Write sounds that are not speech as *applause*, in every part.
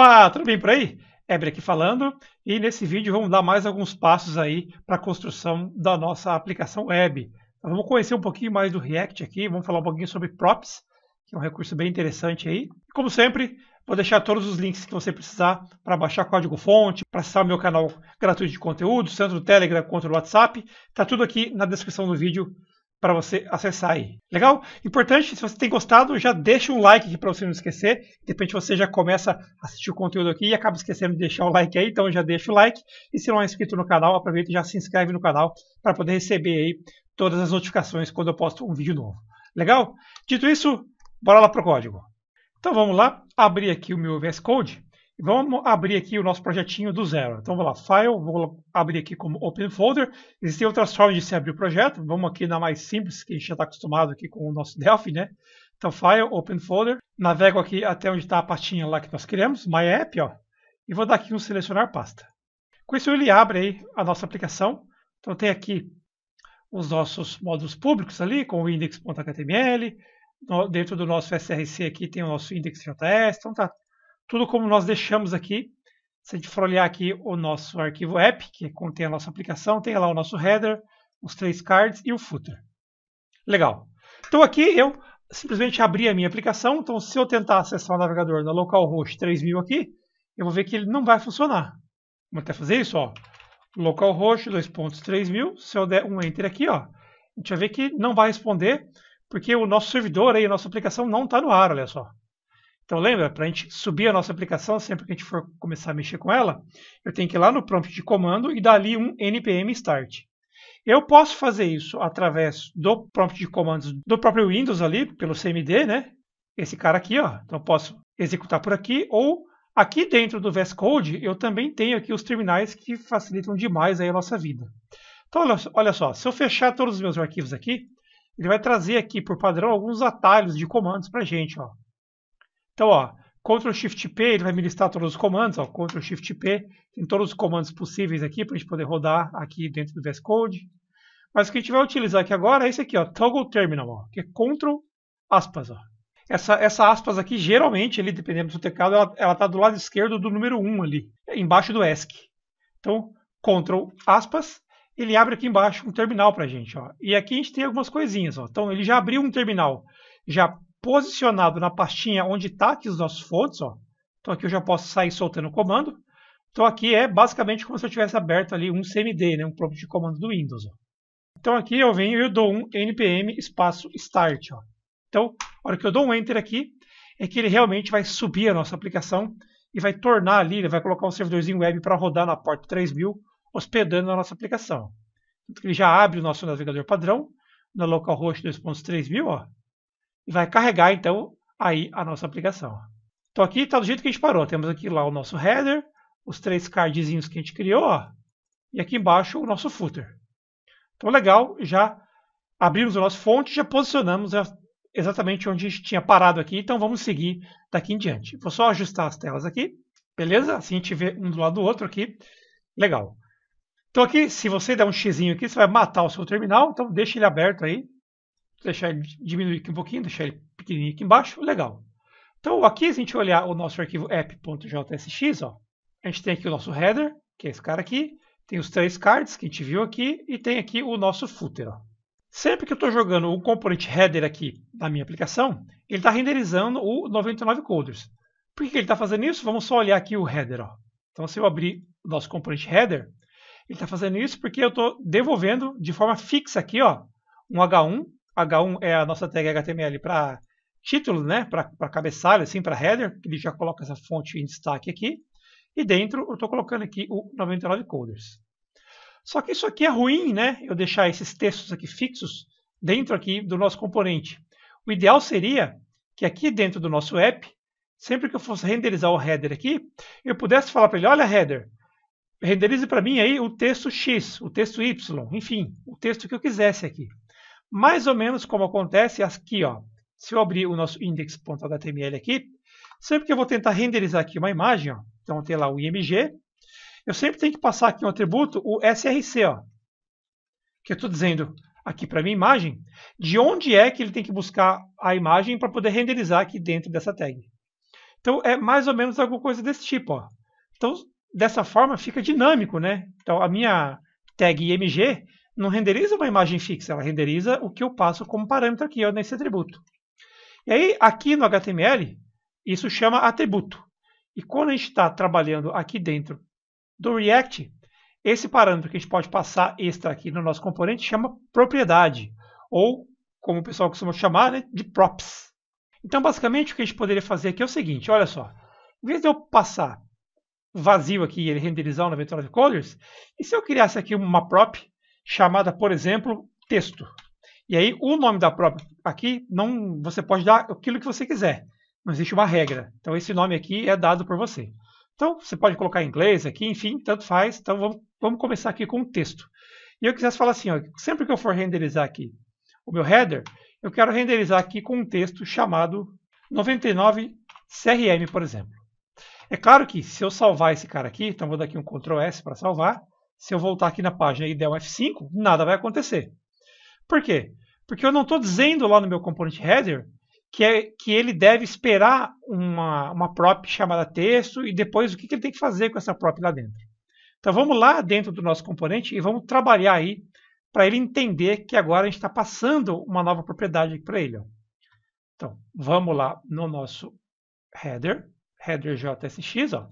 Opa, tudo bem por aí? Ebre aqui falando e nesse vídeo vamos dar mais alguns passos aí para a construção da nossa aplicação web. Então, vamos conhecer um pouquinho mais do React aqui, vamos falar um pouquinho sobre props, que é um recurso bem interessante aí. Como sempre, vou deixar todos os links que você precisar para baixar código-fonte, para acessar meu canal gratuito de conteúdo, centro do Telegram, contra o WhatsApp, está tudo aqui na descrição do vídeo para você acessar aí. Legal? Importante, se você tem gostado, já deixa um like aqui para você não esquecer. De repente você já começa a assistir o conteúdo aqui e acaba esquecendo de deixar o like aí, então já deixa o like. E se não é inscrito no canal, aproveita e já se inscreve no canal para poder receber aí todas as notificações quando eu posto um vídeo novo. Legal? Dito isso, bora lá pro código. Então vamos lá, abrir aqui o meu VS Code. Vamos abrir aqui o nosso projetinho do zero. Então, vou lá, File, vou abrir aqui como Open Folder. Existem outras formas de se abrir o projeto. Vamos aqui na mais simples, que a gente já está acostumado aqui com o nosso Delphi, né? Então, File, Open Folder. Navego aqui até onde está a pastinha lá que nós queremos, My App, ó. E vou dar aqui um Selecionar Pasta. Com isso, ele abre aí a nossa aplicação. Então, tem aqui os nossos módulos públicos ali, com o index.html. Dentro do nosso SRC aqui tem o nosso index.js. Então, tá tudo como nós deixamos aqui. Se a gente for olhar aqui o nosso arquivo app, que contém a nossa aplicação, tem lá o nosso header, os três cards e o footer. Legal. Então aqui eu simplesmente abri a minha aplicação. Então se eu tentar acessar o navegador na localhost 3000 aqui, eu vou ver que ele não vai funcionar. É Vamos até fazer isso, ó. Localhost 2.3000. Se eu der um enter aqui, ó, a gente vai ver que não vai responder, porque o nosso servidor aí, a nossa aplicação não está no ar, olha só. Então lembra, para a gente subir a nossa aplicação, sempre que a gente for começar a mexer com ela, eu tenho que ir lá no prompt de comando e dar ali um npm start. Eu posso fazer isso através do prompt de comandos do próprio Windows ali, pelo CMD, né? Esse cara aqui, ó. Então posso executar por aqui ou aqui dentro do VS Code, eu também tenho aqui os terminais que facilitam demais aí a nossa vida. Então olha só, se eu fechar todos os meus arquivos aqui, ele vai trazer aqui por padrão alguns atalhos de comandos para gente, ó. Então, ó, Ctrl Shift P, ele vai me listar todos os comandos, ó, Ctrl Shift P, tem todos os comandos possíveis aqui para a gente poder rodar aqui dentro do VS Code. Mas o que a gente vai utilizar aqui agora é esse aqui, ó, Toggle Terminal, ó, que é Ctrl aspas, ó. Essa, essa aspas aqui, geralmente, ali, dependendo do teclado, ela, ela tá do lado esquerdo do número 1 ali, embaixo do ESC. Então, Ctrl aspas, ele abre aqui embaixo um terminal para a gente. Ó. E aqui a gente tem algumas coisinhas. Ó. Então, ele já abriu um terminal já posicionado na pastinha onde está aqui os nossos fontes. Ó. Então aqui eu já posso sair soltando o comando. Então aqui é basicamente como se eu tivesse aberto ali um CMD, né, um prompt de comando do Windows. Ó. Então aqui eu venho e eu dou um npm espaço start. Ó. Então, a hora que eu dou um enter aqui, é que ele realmente vai subir a nossa aplicação e vai tornar ali, ele vai colocar um servidorzinho web para rodar na porta 3000, hospedando a nossa aplicação. Então, ele já abre o nosso navegador padrão, na localhost 2.3000, e vai carregar então aí a nossa aplicação. Então aqui está do jeito que a gente parou. Temos aqui lá o nosso header, os três cardzinhos que a gente criou, ó, e aqui embaixo o nosso footer. Então legal, já abrimos o nosso fonte, já posicionamos exatamente onde a gente tinha parado aqui, então vamos seguir daqui em diante. Vou só ajustar as telas aqui, beleza? Assim a gente vê um do lado do outro aqui, legal. Então aqui, se você der um xzinho aqui, você vai matar o seu terminal, então deixa ele aberto aí, deixar ele diminuir aqui um pouquinho, deixar ele pequenininho aqui embaixo, legal. Então aqui, se a gente olhar o nosso arquivo app.jsx, ó, a gente tem aqui o nosso header, que é esse cara aqui, tem os três cards que a gente viu aqui e tem aqui o nosso footer. Ó. Sempre que eu estou jogando o componente header aqui na minha aplicação, ele está renderizando o 99 coders. Por que ele está fazendo isso? Vamos só olhar aqui o header. Ó. Então, se eu abrir o nosso componente header, ele está fazendo isso porque eu estou devolvendo de forma fixa aqui ó, um H1 H1 é a nossa tag HTML para título, né, para cabeçalho, assim, para header, ele já coloca essa fonte em destaque aqui. E dentro eu estou colocando aqui o 99 coders. Só que isso aqui é ruim, né? Eu deixar esses textos aqui fixos dentro aqui do nosso componente. O ideal seria que aqui dentro do nosso app, sempre que eu fosse renderizar o header aqui, eu pudesse falar para ele, olha header, renderize para mim aí o texto X, o texto Y, enfim, o texto que eu quisesse aqui mais ou menos como acontece aqui, ó. Se eu abrir o nosso index.html aqui, sempre que eu vou tentar renderizar aqui uma imagem, ó, então tem lá o img, eu sempre tenho que passar aqui um atributo, o src, ó, que eu estou dizendo aqui para minha imagem, de onde é que ele tem que buscar a imagem para poder renderizar aqui dentro dessa tag. Então é mais ou menos alguma coisa desse tipo. Ó. Então dessa forma fica dinâmico, né? Então a minha tag img não renderiza uma imagem fixa, ela renderiza o que eu passo como parâmetro aqui ó, nesse atributo. E aí, aqui no HTML, isso chama atributo. E quando a gente está trabalhando aqui dentro do React, esse parâmetro que a gente pode passar extra aqui no nosso componente chama propriedade, ou, como o pessoal costuma chamar, né, de props. Então, basicamente, o que a gente poderia fazer aqui é o seguinte, olha só. Em vez de eu passar vazio aqui e ele renderizar o 99 colors, e se eu criasse aqui uma prop chamada, por exemplo, texto. E aí o nome da própria aqui não você pode dar aquilo que você quiser. Não existe uma regra. Então esse nome aqui é dado por você. Então você pode colocar em inglês aqui, enfim, tanto faz. Então vamos, vamos começar aqui com o texto. E eu quisesse falar assim, ó, sempre que eu for renderizar aqui o meu header, eu quero renderizar aqui com um texto chamado 99 CRM, por exemplo. É claro que se eu salvar esse cara aqui, então vou dar aqui um Ctrl S para salvar, se eu voltar aqui na página e der um F5, nada vai acontecer. Por quê? Porque eu não estou dizendo lá no meu componente header que, é, que ele deve esperar uma, uma prop chamada texto e depois o que, que ele tem que fazer com essa prop lá dentro. Então vamos lá dentro do nosso componente e vamos trabalhar aí para ele entender que agora a gente está passando uma nova propriedade para ele. Ó. Então vamos lá no nosso header, header JSX, ó.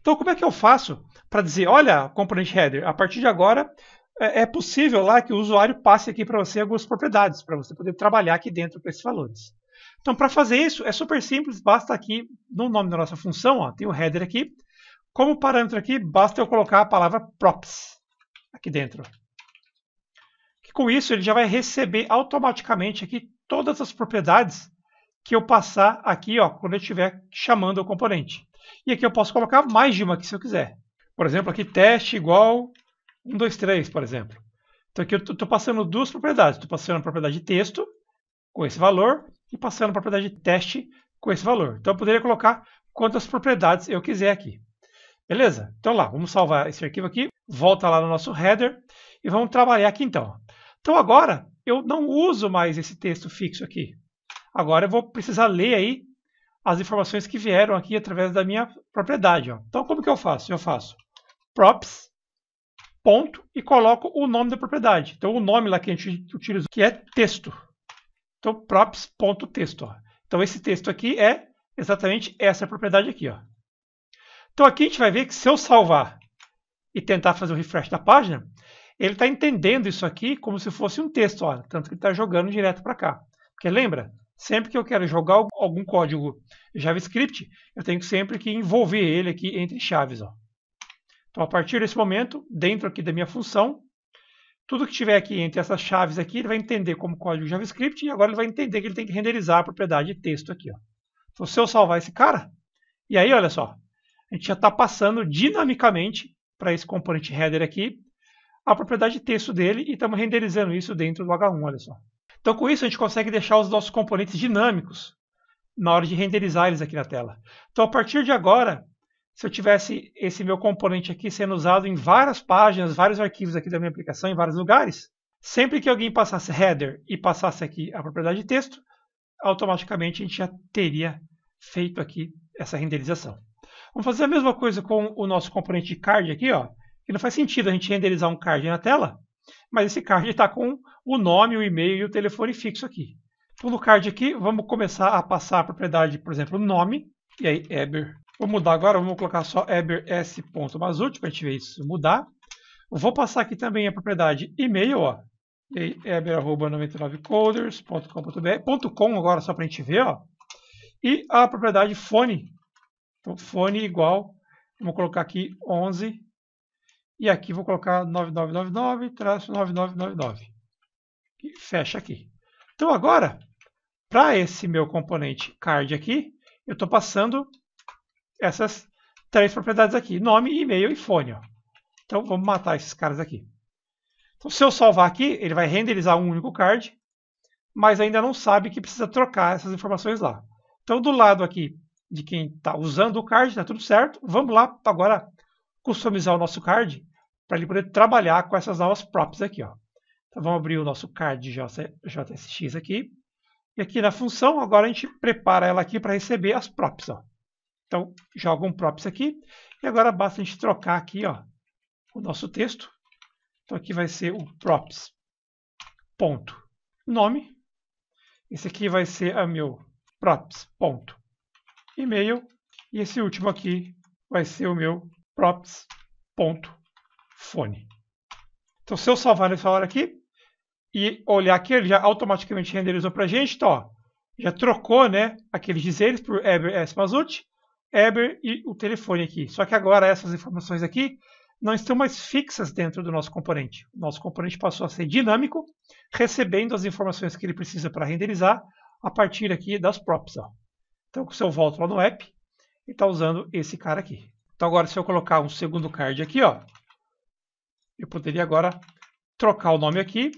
Então, como é que eu faço para dizer, olha, componente header, a partir de agora é, é possível lá que o usuário passe aqui para você algumas propriedades, para você poder trabalhar aqui dentro com esses valores. Então, para fazer isso, é super simples, basta aqui, no nome da nossa função, ó, tem o header aqui, como parâmetro aqui, basta eu colocar a palavra props aqui dentro. E com isso, ele já vai receber automaticamente aqui todas as propriedades que eu passar aqui, ó, quando eu estiver chamando o componente. E aqui eu posso colocar mais de uma aqui se eu quiser. Por exemplo, aqui teste igual 1, 2, 3, por exemplo. Então aqui eu estou passando duas propriedades. Estou passando a propriedade de texto com esse valor e passando a propriedade de teste com esse valor. Então eu poderia colocar quantas propriedades eu quiser aqui. Beleza? Então lá, vamos salvar esse arquivo aqui. Volta lá no nosso header e vamos trabalhar aqui então. Então agora eu não uso mais esse texto fixo aqui. Agora eu vou precisar ler aí as informações que vieram aqui através da minha propriedade. Ó. Então, como que eu faço? Eu faço props, ponto, e coloco o nome da propriedade. Então, o nome lá que a gente utiliza, que é texto. Então, props.texto. Ó. Então, esse texto aqui é exatamente essa propriedade aqui. Ó. Então, aqui a gente vai ver que se eu salvar e tentar fazer o refresh da página, ele está entendendo isso aqui como se fosse um texto, ó, tanto que ele está jogando direto para cá. Porque lembra, sempre que eu quero jogar algum código JavaScript, eu tenho sempre que envolver ele aqui entre chaves. Ó. Então, a partir desse momento, dentro aqui da minha função, tudo que tiver aqui entre essas chaves aqui, ele vai entender como código JavaScript e agora ele vai entender que ele tem que renderizar a propriedade texto aqui. Ó. Então, se eu salvar esse cara, e aí, olha só, a gente já está passando dinamicamente para esse componente header aqui a propriedade texto dele e estamos renderizando isso dentro do H1, olha só. Então, com isso, a gente consegue deixar os nossos componentes dinâmicos na hora de renderizar eles aqui na tela. Então, a partir de agora, se eu tivesse esse meu componente aqui sendo usado em várias páginas, vários arquivos aqui da minha aplicação, em vários lugares, sempre que alguém passasse header e passasse aqui a propriedade de texto, automaticamente a gente já teria feito aqui essa renderização. Vamos fazer a mesma coisa com o nosso componente de card aqui, ó, que não faz sentido a gente renderizar um card na tela, mas esse card está com o nome, o e-mail e o telefone fixo aqui. Pulo card aqui, vamos começar a passar a propriedade, por exemplo, nome, e aí Eber. Vou mudar agora, vamos colocar só Eber S.Mazut para a gente ver isso mudar. Vou passar aqui também a propriedade e-mail, ó. E aí, eber.99coders.com.br, .com agora só para a gente ver, ó. E a propriedade fone. Então, fone igual, vamos colocar aqui 11 e aqui vou colocar 9999-9999. E fecha aqui. Então agora, para esse meu componente card aqui, eu estou passando essas três propriedades aqui. Nome, e-mail e fone. Ó. Então vamos matar esses caras aqui. Então se eu salvar aqui, ele vai renderizar um único card, mas ainda não sabe que precisa trocar essas informações lá. Então do lado aqui de quem está usando o card, está tudo certo. Vamos lá agora customizar o nosso card para ele poder trabalhar com essas novas props aqui. Ó. Então vamos abrir o nosso card JSX aqui. E aqui na função, agora a gente prepara ela aqui para receber as props. Ó. Então joga um props aqui. E agora basta a gente trocar aqui ó, o nosso texto. Então aqui vai ser o props ponto nome. Esse aqui vai ser a meu props ponto mail E esse último aqui vai ser o meu props.fone. Então, se eu salvar nessa hora aqui e olhar aqui, ele já automaticamente renderizou para a gente. Então, ó, já trocou né, aqueles dizeres por Eber S. Mazuti, Eber e o telefone aqui. Só que agora essas informações aqui não estão mais fixas dentro do nosso componente. nosso componente passou a ser dinâmico, recebendo as informações que ele precisa para renderizar a partir aqui das props. Ó. Então, se eu volto lá no app, ele está usando esse cara aqui. Então agora se eu colocar um segundo card aqui, ó, eu poderia agora trocar o nome aqui.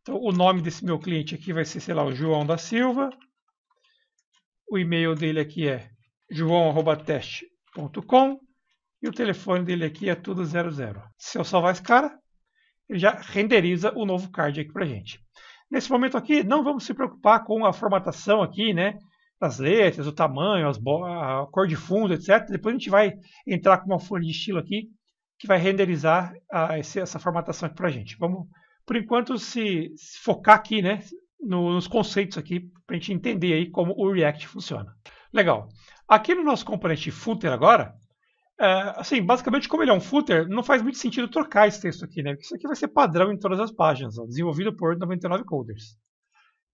Então o nome desse meu cliente aqui vai ser, sei lá, o João da Silva. O e-mail dele aqui é joão@test.com e o telefone dele aqui é tudo 00. Se eu salvar esse cara, ele já renderiza o novo card aqui para gente. Nesse momento aqui, não vamos se preocupar com a formatação aqui, né? as letras, o tamanho, as a cor de fundo, etc. Depois a gente vai entrar com uma folha de estilo aqui que vai renderizar a, esse, essa formatação aqui para a gente. Vamos, por enquanto, se, se focar aqui, né, no, nos conceitos aqui para a gente entender aí como o React funciona. Legal. Aqui no nosso componente footer agora, é, assim, basicamente como ele é um footer, não faz muito sentido trocar esse texto aqui, né? Porque isso aqui vai ser padrão em todas as páginas, ó, desenvolvido por 99 coders.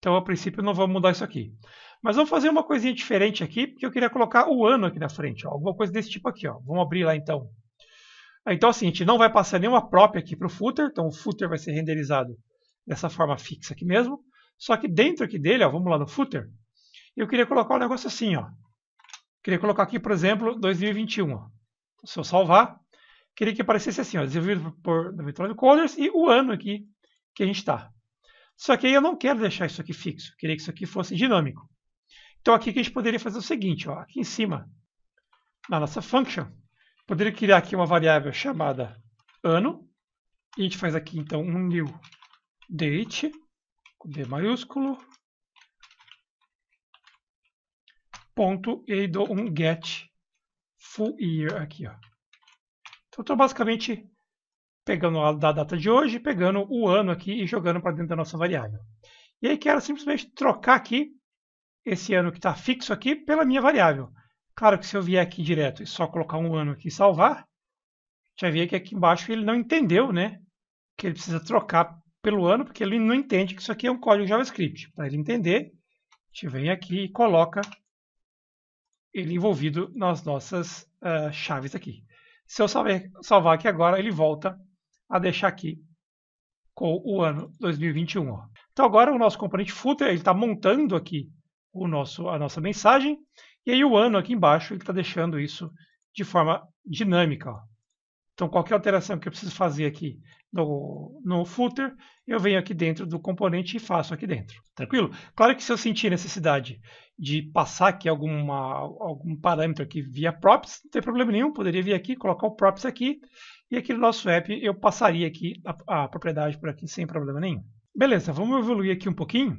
Então, a princípio, não vou mudar isso aqui. Mas vamos fazer uma coisinha diferente aqui, porque eu queria colocar o ano aqui na frente, ó, alguma coisa desse tipo aqui. Ó. Vamos abrir lá, então. Ah, então, é o seguinte, não vai passar nenhuma própria aqui para o footer, então o footer vai ser renderizado dessa forma fixa aqui mesmo. Só que dentro aqui dele, ó, vamos lá no footer, eu queria colocar um negócio assim. Ó. Queria colocar aqui, por exemplo, 2021. Ó. Se eu salvar, queria que aparecesse assim, ó, desenvolvido por Vitória Colors e o ano aqui que a gente está. Só que aí eu não quero deixar isso aqui fixo. Eu queria que isso aqui fosse dinâmico. Então aqui que a gente poderia fazer o seguinte, ó, aqui em cima, na nossa function, poderia criar aqui uma variável chamada ano. E a gente faz aqui então um new date, com D maiúsculo, ponto, e aí dou um get full year aqui. Ó. Então estou basicamente pegando a da data de hoje, pegando o ano aqui e jogando para dentro da nossa variável. E aí quero simplesmente trocar aqui esse ano que está fixo aqui pela minha variável. Claro que se eu vier aqui direto e só colocar um ano aqui e salvar, já via que aqui embaixo ele não entendeu, né? Que ele precisa trocar pelo ano, porque ele não entende que isso aqui é um código JavaScript. Para ele entender, a gente vem aqui e coloca ele envolvido nas nossas uh, chaves aqui. Se eu salvar aqui agora, ele volta a deixar aqui com o ano 2021. Ó. Então agora o nosso componente footer está montando aqui o nosso, a nossa mensagem e aí o ano aqui embaixo ele está deixando isso de forma dinâmica. Ó. Então qualquer alteração que eu preciso fazer aqui no, no footer, eu venho aqui dentro do componente e faço aqui dentro. Tranquilo? Claro que se eu sentir necessidade de passar aqui alguma, algum parâmetro aqui via props, não tem problema nenhum, poderia vir aqui, colocar o props aqui e aqui no nosso app eu passaria aqui a, a propriedade por aqui sem problema nenhum. Beleza, vamos evoluir aqui um pouquinho.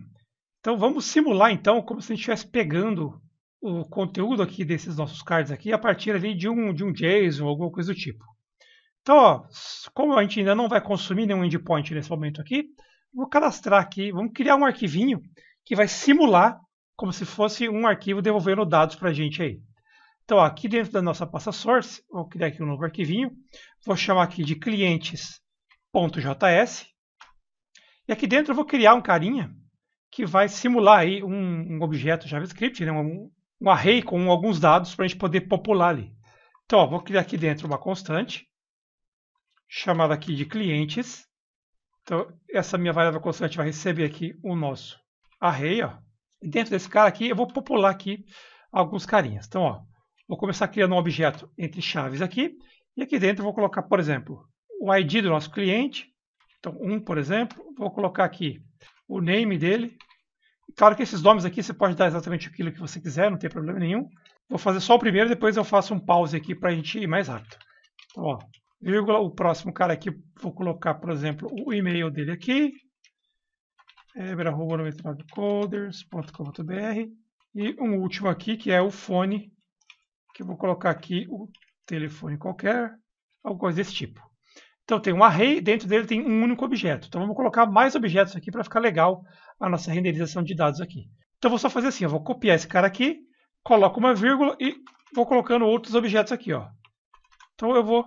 Então vamos simular então como se a gente estivesse pegando o conteúdo aqui desses nossos cards aqui a partir ali de um, de um JSON, alguma coisa do tipo. Então, ó, como a gente ainda não vai consumir nenhum endpoint nesse momento aqui, vou cadastrar aqui, vamos criar um arquivinho que vai simular como se fosse um arquivo devolvendo dados para a gente aí. Então, aqui dentro da nossa pasta source, vou criar aqui um novo arquivinho. Vou chamar aqui de clientes.js. E aqui dentro eu vou criar um carinha que vai simular aí um, um objeto JavaScript, né? um, um array com alguns dados para a gente poder popular ali. Então, ó, vou criar aqui dentro uma constante, chamada aqui de clientes. Então, essa minha variável constante vai receber aqui o nosso array. Ó. E dentro desse cara aqui, eu vou popular aqui alguns carinhas. Então, ó, Vou começar criando um objeto entre chaves aqui. E aqui dentro vou colocar, por exemplo, o ID do nosso cliente. Então, um, por exemplo. Vou colocar aqui o name dele. Claro que esses nomes aqui você pode dar exatamente aquilo que você quiser, não tem problema nenhum. Vou fazer só o primeiro, depois eu faço um pause aqui para a gente ir mais rápido. Então, ó, vírgula, o próximo cara aqui, vou colocar, por exemplo, o e-mail dele aqui. Ebra.coders.com.br E um último aqui, que é o fone que eu vou colocar aqui o telefone qualquer, alguma coisa desse tipo. Então tem um array, dentro dele tem um único objeto. Então vamos colocar mais objetos aqui para ficar legal a nossa renderização de dados aqui. Então vou só fazer assim, eu vou copiar esse cara aqui, coloco uma vírgula e vou colocando outros objetos aqui. Ó. Então eu vou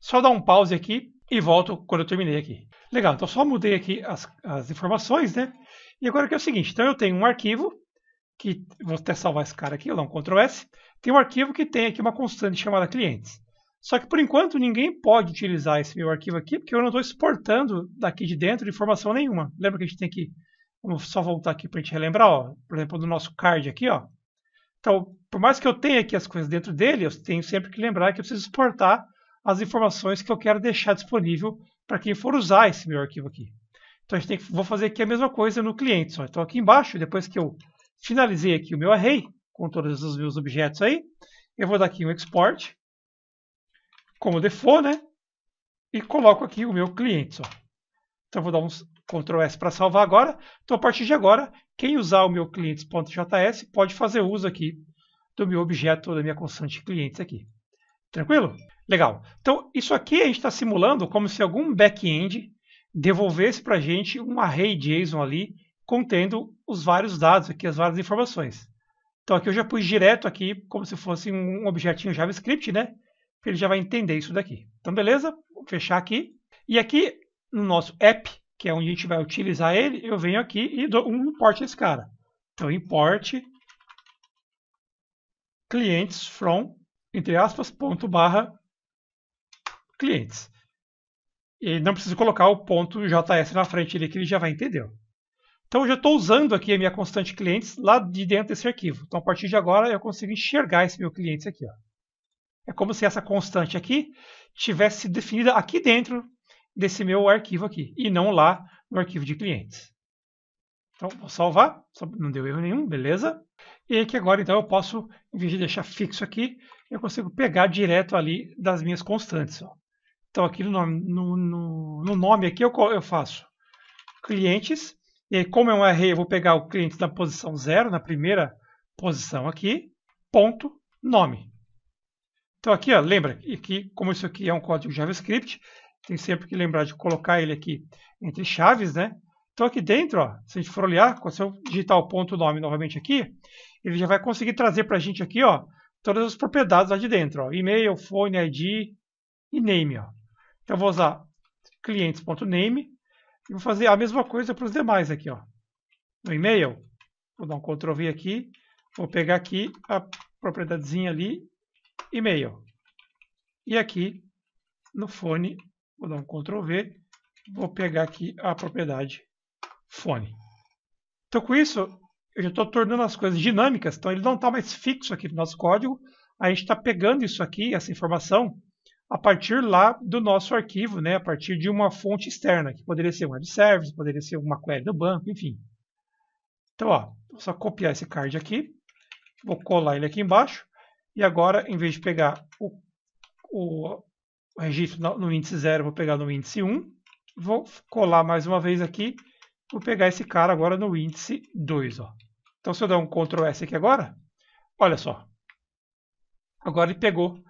só dar um pause aqui e volto quando eu terminei aqui. Legal, então só mudei aqui as, as informações, né? E agora que é o seguinte, então eu tenho um arquivo, que vou até salvar esse cara aqui, eu dar um Ctrl S, tem um arquivo que tem aqui uma constante chamada clientes. Só que por enquanto ninguém pode utilizar esse meu arquivo aqui, porque eu não estou exportando daqui de dentro informação nenhuma. Lembra que a gente tem que, vamos só voltar aqui para a gente relembrar, ó, por exemplo, do nosso card aqui, ó. Então, por mais que eu tenha aqui as coisas dentro dele, eu tenho sempre que lembrar que eu preciso exportar as informações que eu quero deixar disponível para quem for usar esse meu arquivo aqui. Então, a gente tem que, vou fazer aqui a mesma coisa no cliente. Só. Então, aqui embaixo, depois que eu finalizei aqui o meu array, com todos os meus objetos aí. Eu vou dar aqui um export, como default, né? E coloco aqui o meu cliente. Ó. Então vou dar um Ctrl S para salvar agora. Então a partir de agora, quem usar o meu clientes.js pode fazer uso aqui do meu objeto, da minha constante clientes aqui. Tranquilo? Legal. Então isso aqui a gente está simulando como se algum back-end devolvesse para a gente um array JSON ali contendo os vários dados aqui, as várias informações. Então aqui eu já pus direto aqui, como se fosse um objetinho JavaScript, né? Ele já vai entender isso daqui. Então beleza, vou fechar aqui. E aqui no nosso app, que é onde a gente vai utilizar ele, eu venho aqui e dou um import esse cara. Então import clientes from, entre aspas, ponto barra clientes. E não preciso colocar o ponto JS na frente dele que ele já vai entender. Então eu já estou usando aqui a minha constante clientes lá de dentro desse arquivo. Então a partir de agora eu consigo enxergar esse meu cliente aqui. Ó. É como se essa constante aqui tivesse definida aqui dentro desse meu arquivo aqui e não lá no arquivo de clientes. Então vou salvar, não deu erro nenhum, beleza? E aqui agora então eu posso, em vez de deixar fixo aqui, eu consigo pegar direto ali das minhas constantes. Ó. Então aqui no nome, no, no, no nome aqui eu, eu faço clientes e como é um array, eu vou pegar o cliente na posição 0, na primeira posição aqui, ponto nome. Então aqui, ó, lembra que como isso aqui é um código JavaScript, tem sempre que lembrar de colocar ele aqui entre chaves, né? Então aqui dentro, ó, se a gente for olhar, se eu digitar o ponto nome novamente aqui, ele já vai conseguir trazer para a gente aqui, ó, todas as propriedades lá de dentro, ó, e-mail, fone, ID e name, ó. Então eu vou usar clientes.name e vou fazer a mesma coisa para os demais aqui, ó. No e-mail, vou dar um Ctrl V aqui, vou pegar aqui a propriedadezinha ali, e-mail. E aqui no fone, vou dar um Ctrl V, vou pegar aqui a propriedade fone. Então com isso, eu já estou tornando as coisas dinâmicas, então ele não está mais fixo aqui no nosso código, a gente está pegando isso aqui, essa informação, a partir lá do nosso arquivo, né, a partir de uma fonte externa, que poderia ser um web service, poderia ser uma query do banco, enfim. Então, ó, vou só copiar esse card aqui, vou colar ele aqui embaixo, e agora, em vez de pegar o, o registro no índice 0, vou pegar no índice 1, um, vou colar mais uma vez aqui, vou pegar esse cara agora no índice 2. Ó. Então, se eu der um Ctrl S aqui agora, olha só, agora ele pegou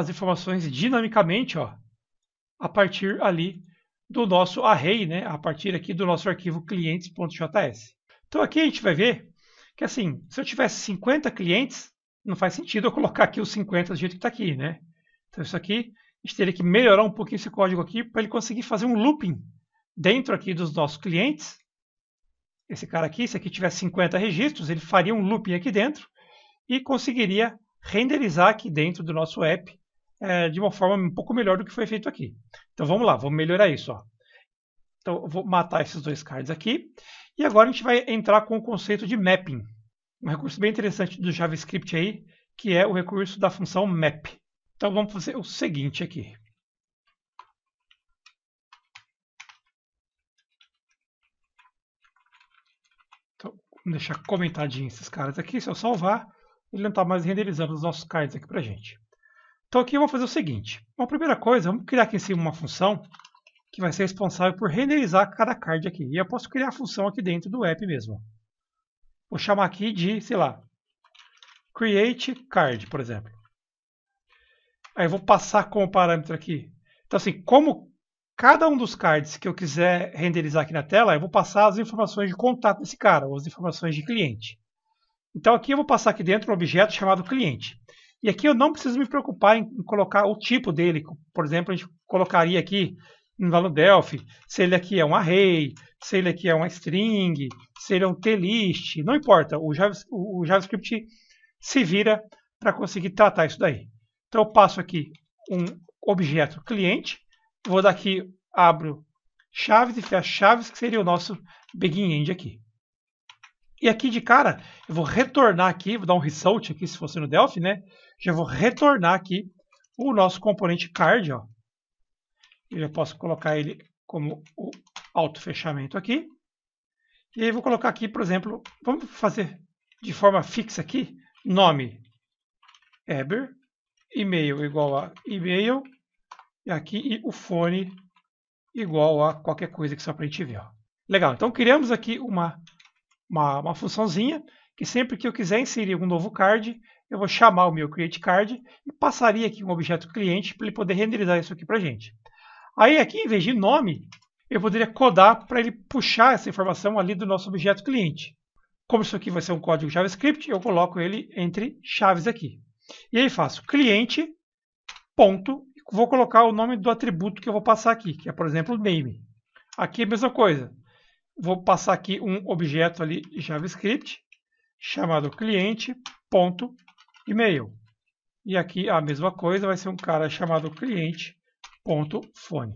as informações dinamicamente, ó, a partir ali do nosso array, né, a partir aqui do nosso arquivo clientes.js. Então aqui a gente vai ver que assim, se eu tivesse 50 clientes, não faz sentido eu colocar aqui os 50 do jeito que está aqui, né? Então isso aqui, a gente teria que melhorar um pouquinho esse código aqui para ele conseguir fazer um looping dentro aqui dos nossos clientes. Esse cara aqui, se aqui tivesse 50 registros, ele faria um looping aqui dentro e conseguiria renderizar aqui dentro do nosso app é, de uma forma um pouco melhor do que foi feito aqui. Então vamos lá, vamos melhorar isso. Ó. Então eu vou matar esses dois cards aqui. E agora a gente vai entrar com o conceito de mapping. Um recurso bem interessante do JavaScript aí, que é o recurso da função map. Então vamos fazer o seguinte aqui. Então, vamos deixar comentadinho esses caras aqui. Se eu salvar, ele não está mais renderizando os nossos cards aqui para gente. Então aqui eu vou fazer o seguinte. Uma primeira coisa, vamos criar aqui em cima uma função que vai ser responsável por renderizar cada card aqui. E eu posso criar a função aqui dentro do app mesmo. Vou chamar aqui de, sei lá, create card, por exemplo. Aí eu vou passar como parâmetro aqui. Então assim, como cada um dos cards que eu quiser renderizar aqui na tela, eu vou passar as informações de contato desse cara, ou as informações de cliente. Então aqui eu vou passar aqui dentro um objeto chamado cliente. E aqui eu não preciso me preocupar em, colocar o tipo dele. Por exemplo, a gente colocaria aqui lá no Delphi, se ele aqui é um array, se ele aqui é uma string, se ele é um t-list, não importa, o, JavaScript, se vira para conseguir tratar isso daí. Então eu passo aqui um objeto cliente, vou dar aqui, abro chaves e fecho chaves, que seria o nosso begin end aqui. E aqui de cara, eu vou retornar aqui, vou dar um result aqui se fosse no Delphi, né? já vou retornar aqui o nosso componente card. Ó. Eu posso colocar ele como o auto-fechamento aqui. E aí vou colocar aqui, por exemplo, vamos fazer de forma fixa aqui, nome Eber, e-mail igual a e-mail, e aqui e o fone igual a qualquer coisa que só para a gente ver. Ó. Legal, então criamos aqui uma, uma, uma funçãozinha que sempre que eu quiser inserir um novo card, eu vou chamar o meu create card e passaria aqui um objeto cliente para ele poder renderizar isso aqui para a gente. Aí aqui, em vez de nome, eu poderia codar para ele puxar essa informação ali do nosso objeto cliente. Como isso aqui vai ser um código JavaScript, eu coloco ele entre chaves aqui. E aí faço cliente, ponto, vou colocar o nome do atributo que eu vou passar aqui, que é, por exemplo, name. Aqui é a mesma coisa. Vou passar aqui um objeto ali JavaScript, chamado cliente, ponto, e-mail. E aqui a mesma coisa vai ser um cara chamado cliente.fone.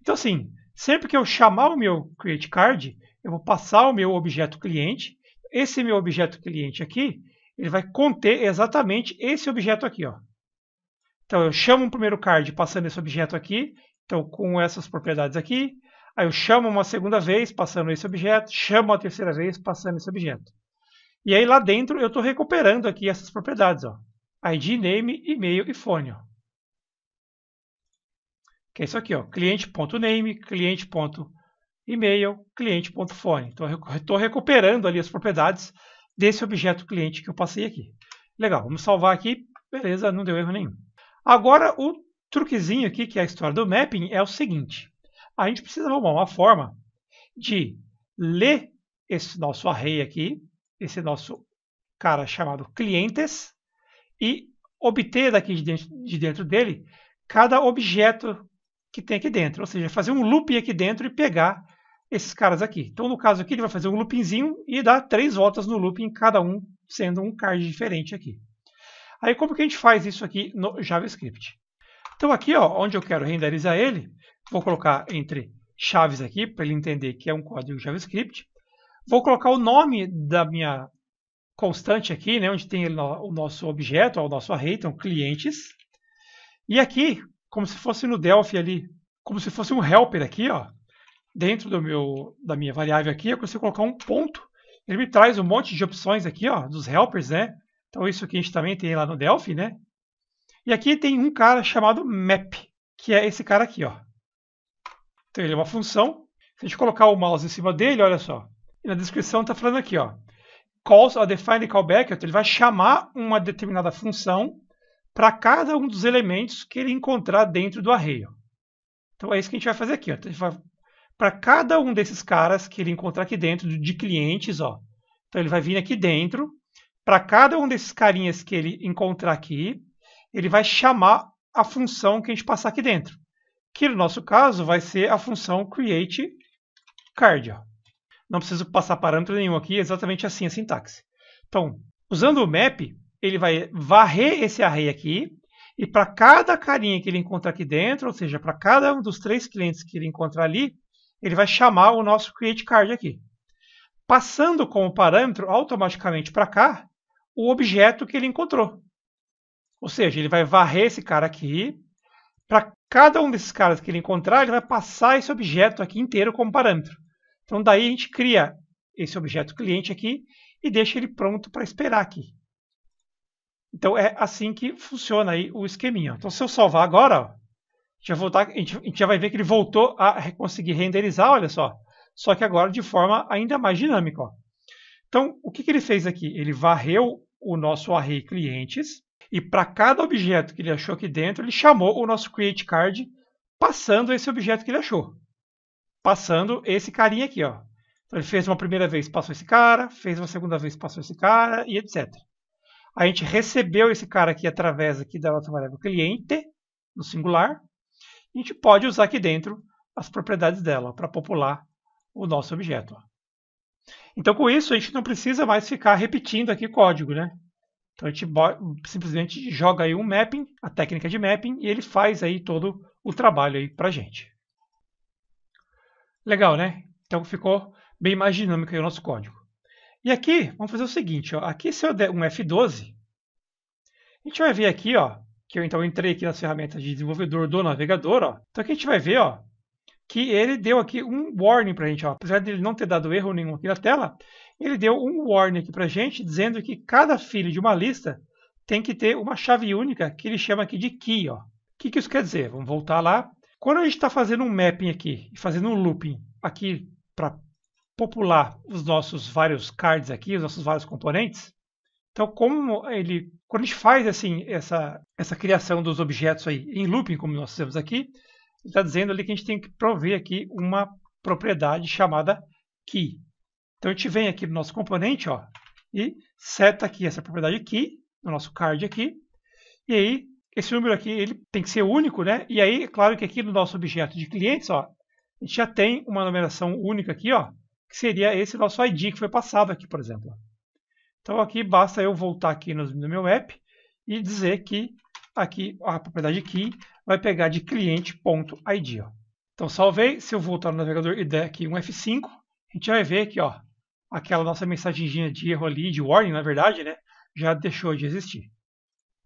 Então assim, sempre que eu chamar o meu create card, eu vou passar o meu objeto cliente. Esse meu objeto cliente aqui, ele vai conter exatamente esse objeto aqui, ó. Então eu chamo um primeiro card passando esse objeto aqui, então com essas propriedades aqui. Aí eu chamo uma segunda vez passando esse objeto, chamo a terceira vez passando esse objeto. E aí lá dentro eu estou recuperando aqui essas propriedades, ó. ID, name, e-mail e fone. Ó. Que é isso aqui, ó. cliente.name, cliente.email, cliente.fone. Então eu estou recuperando ali as propriedades desse objeto cliente que eu passei aqui. Legal, vamos salvar aqui. Beleza, não deu erro nenhum. Agora o truquezinho aqui, que é a história do mapping, é o seguinte. A gente precisa arrumar uma forma de ler esse nosso array aqui esse nosso cara chamado clientes e obter daqui de dentro, de dentro dele cada objeto que tem aqui dentro. Ou seja, fazer um looping aqui dentro e pegar esses caras aqui. Então, no caso aqui, ele vai fazer um loopingzinho e dar três voltas no looping, cada um sendo um card diferente aqui. Aí, como que a gente faz isso aqui no JavaScript? Então, aqui, ó, onde eu quero renderizar ele, vou colocar entre chaves aqui, para ele entender que é um código JavaScript. Vou colocar o nome da minha constante aqui, né, onde tem o nosso objeto, o nosso array, então clientes. E aqui, como se fosse no Delphi ali, como se fosse um helper aqui, ó, dentro do meu, da minha variável aqui, eu consigo colocar um ponto. Ele me traz um monte de opções aqui, ó, dos helpers, né? Então isso aqui a gente também tem lá no Delphi, né? E aqui tem um cara chamado map, que é esse cara aqui, ó. Então ele é uma função. Se a gente colocar o mouse em cima dele, olha só, na descrição está falando aqui, ó, calls a defined callback, então ele vai chamar uma determinada função para cada um dos elementos que ele encontrar dentro do array. Ó. Então é isso que a gente vai fazer aqui. Ó. Então, para cada um desses caras que ele encontrar aqui dentro, de clientes, ó. Então ele vai vir aqui dentro. Para cada um desses carinhas que ele encontrar aqui, ele vai chamar a função que a gente passar aqui dentro. Que no nosso caso vai ser a função create card. Ó não preciso passar parâmetro nenhum aqui, é exatamente assim a sintaxe. Então, usando o map, ele vai varrer esse array aqui, e para cada carinha que ele encontrar aqui dentro, ou seja, para cada um dos três clientes que ele encontrar ali, ele vai chamar o nosso create card aqui. Passando como parâmetro automaticamente para cá o objeto que ele encontrou. Ou seja, ele vai varrer esse cara aqui. Para cada um desses caras que ele encontrar, ele vai passar esse objeto aqui inteiro como parâmetro. Então, daí a gente cria esse objeto cliente aqui e deixa ele pronto para esperar aqui. Então, é assim que funciona aí o esqueminha. Então, se eu salvar agora, ó, voltar, a, gente, a gente já vai ver que ele voltou a conseguir renderizar, olha só. Só que agora de forma ainda mais dinâmica. Ó. Então, o que, que ele fez aqui? Ele varreu o nosso array clientes e para cada objeto que ele achou aqui dentro, ele chamou o nosso create card passando esse objeto que ele achou passando esse carinha aqui, ó. Então, ele fez uma primeira vez, passou esse cara, fez uma segunda vez, passou esse cara e etc. A gente recebeu esse cara aqui através aqui da nossa variável cliente, no singular. a gente pode usar aqui dentro as propriedades dela para popular o nosso objeto. Ó. Então, com isso, a gente não precisa mais ficar repetindo aqui código, né? Então, a gente simplesmente joga aí um mapping, a técnica de mapping, e ele faz aí todo o trabalho aí para a gente. Legal, né? Então ficou bem mais dinâmico o nosso código. E aqui, vamos fazer o seguinte, ó, aqui se eu der um F12, a gente vai ver aqui, ó, que eu então entrei aqui nas ferramentas de desenvolvedor do navegador, ó. Então aqui a gente vai ver, ó, que ele deu aqui um warning para a gente, ó. apesar dele não ter dado erro nenhum aqui na tela, ele deu um warning aqui para a gente, dizendo que cada filho de uma lista tem que ter uma chave única, que ele chama aqui de key. Ó. O que, que isso quer dizer? Vamos voltar lá quando a gente está fazendo um mapping aqui e fazendo um looping aqui para popular os nossos vários cards aqui, os nossos vários componentes, então como ele, quando a gente faz assim essa essa criação dos objetos aí em looping, como nós fizemos aqui, ele está dizendo ali que a gente tem que prover aqui uma propriedade chamada key. Então a gente vem aqui no nosso componente, ó, e seta aqui essa propriedade key no nosso card aqui, e aí esse número aqui ele tem que ser único, né? E aí, é claro que aqui no nosso objeto de clientes, ó, a gente já tem uma numeração única aqui, ó, que seria esse nosso ID que foi passado aqui, por exemplo. Então aqui basta eu voltar aqui no, meu app e dizer que aqui a propriedade key vai pegar de cliente.id. Então salvei, se eu voltar no navegador e der aqui um F5, a gente vai ver que ó, aquela nossa mensagenzinha de erro ali, de warning na verdade, né, já deixou de existir.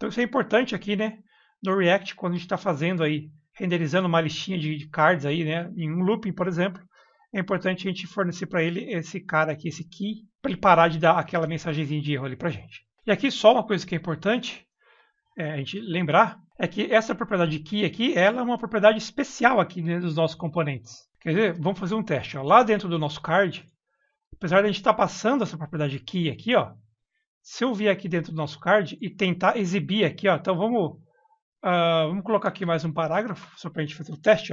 Então isso é importante aqui, né? No React, quando a gente está fazendo aí, renderizando uma listinha de, cards aí, né? Em um looping, por exemplo, é importante a gente fornecer para ele esse cara aqui, esse key, para ele parar de dar aquela mensagenzinha de erro ali para a gente. E aqui só uma coisa que é importante é, a gente lembrar é que essa propriedade key aqui, ela é uma propriedade especial aqui dentro né, dos nossos componentes. Quer dizer, vamos fazer um teste. Ó. Lá dentro do nosso card, apesar de a gente estar tá passando essa propriedade key aqui, ó, se eu vir aqui dentro do nosso card e tentar exibir aqui, ó, então vamos, uh, vamos colocar aqui mais um parágrafo, só para a gente fazer o teste,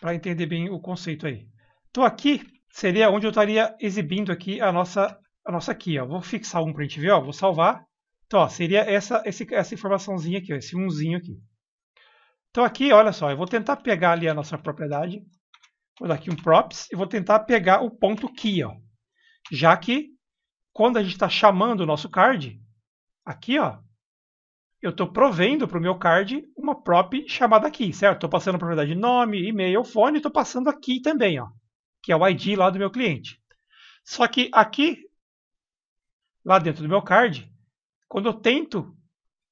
para entender bem o conceito aí. Então aqui seria onde eu estaria exibindo aqui a nossa, a nossa aqui, ó. Vou fixar um para a gente ver, ó, vou salvar. Então, ó, seria essa, esse, essa informaçãozinha aqui, ó, esse umzinho aqui. Então aqui, olha só, eu vou tentar pegar ali a nossa propriedade, vou dar aqui um props e vou tentar pegar o ponto key, ó. Já que quando a gente está chamando o nosso card, aqui, ó, eu estou provendo para o meu card uma prop chamada aqui, certo? Estou passando a propriedade nome, e-mail, fone, estou passando aqui também, ó, que é o ID lá do meu cliente. Só que aqui, lá dentro do meu card, quando eu tento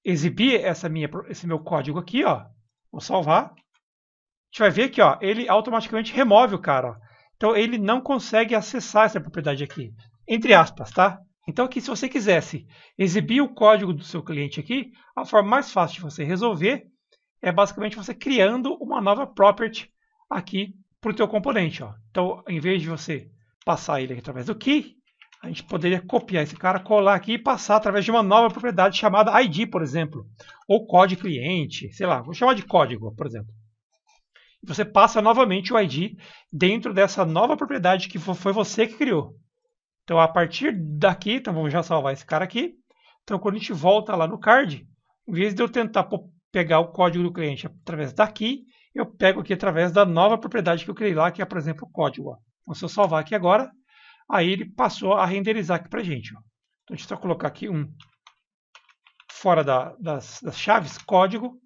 exibir essa minha, esse meu código aqui, ó, vou salvar, a gente vai ver que ó, ele automaticamente remove o cara. Ó. Então ele não consegue acessar essa propriedade aqui entre aspas, tá? Então aqui, se você quisesse exibir o código do seu cliente aqui, a forma mais fácil de você resolver é basicamente você criando uma nova property aqui para o teu componente. Ó. Então, em vez de você passar ele através do key, a gente poderia copiar esse cara, colar aqui e passar através de uma nova propriedade chamada ID, por exemplo, ou código cliente, sei lá, vou chamar de código, por exemplo. você passa novamente o ID dentro dessa nova propriedade que foi você que criou. Então, a partir daqui, então vamos já salvar esse cara aqui. Então, quando a gente volta lá no card, em vez de eu tentar pegar o código do cliente através daqui, eu pego aqui através da nova propriedade que eu criei lá, que é, por exemplo, o código. Então, se eu salvar aqui agora, aí ele passou a renderizar aqui para a gente. Então Então, deixa eu colocar aqui um fora da, das, das, chaves, código.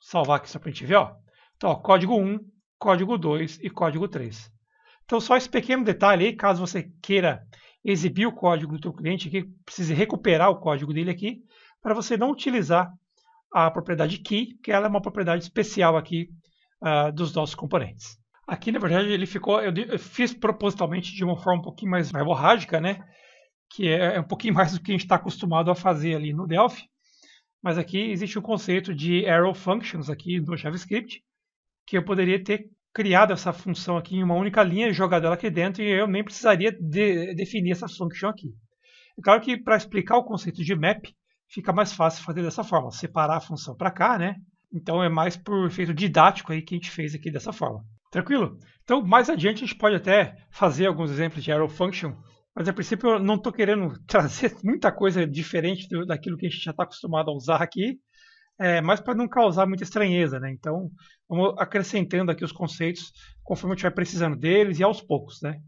Salvar aqui só para a gente ver. Ó. Então, ó, código 1, código 2 e código 3. Então, só esse pequeno detalhe aí, caso você queira exibir o código do seu cliente aqui, precise recuperar o código dele aqui, para você não utilizar a propriedade key, que ela é uma propriedade especial aqui uh, dos nossos componentes. Aqui, na verdade, ele ficou, eu, fiz propositalmente de uma forma um pouquinho mais verborrágica, né? Que é, é um pouquinho mais do que a gente está acostumado a fazer ali no Delphi. Mas aqui existe o um conceito de arrow functions aqui no JavaScript, que eu poderia ter criado essa função aqui em uma única linha e jogado ela aqui dentro e eu nem precisaria de, definir essa function aqui. É claro que para explicar o conceito de map fica mais fácil fazer dessa forma, separar a função para cá, né? Então é mais por efeito didático aí que a gente fez aqui dessa forma. Tranquilo? Então mais adiante a gente pode até fazer alguns exemplos de arrow function, mas a princípio eu não estou querendo *laughs* trazer muita coisa diferente do, daquilo que a gente já está acostumado a usar aqui é, mas para não causar muita estranheza, né? Então, vamos acrescentando aqui os conceitos conforme a gente vai precisando deles e aos poucos, né?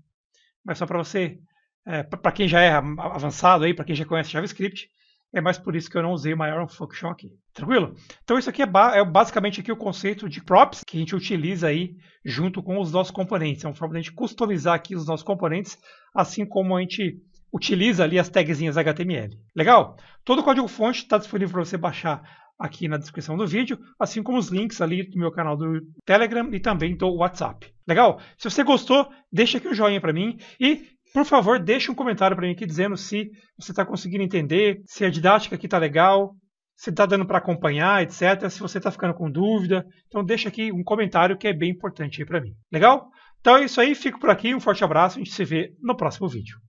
Mas só para você, é, para quem já é avançado aí, para quem já conhece JavaScript, é mais por isso que eu não usei o maior function aqui. Tranquilo? Então isso aqui é, ba é, basicamente aqui o conceito de props que a gente utiliza aí junto com os nossos componentes. É uma forma de a gente customizar aqui os nossos componentes, assim como a gente utiliza ali as tagzinhas HTML. Legal? Todo o código fonte está disponível para você baixar aqui na descrição do vídeo, assim como os links ali do meu canal do Telegram e também do WhatsApp. Legal? Se você gostou, deixa aqui um joinha para mim e por favor, deixa um comentário para mim aqui dizendo se você está conseguindo entender, se a didática aqui está legal, se está dando para acompanhar, etc. Se você está ficando com dúvida. Então, deixa aqui um comentário que é bem importante aí para mim. Legal? Então é isso aí, fico por aqui, um forte abraço, a gente se vê no próximo vídeo.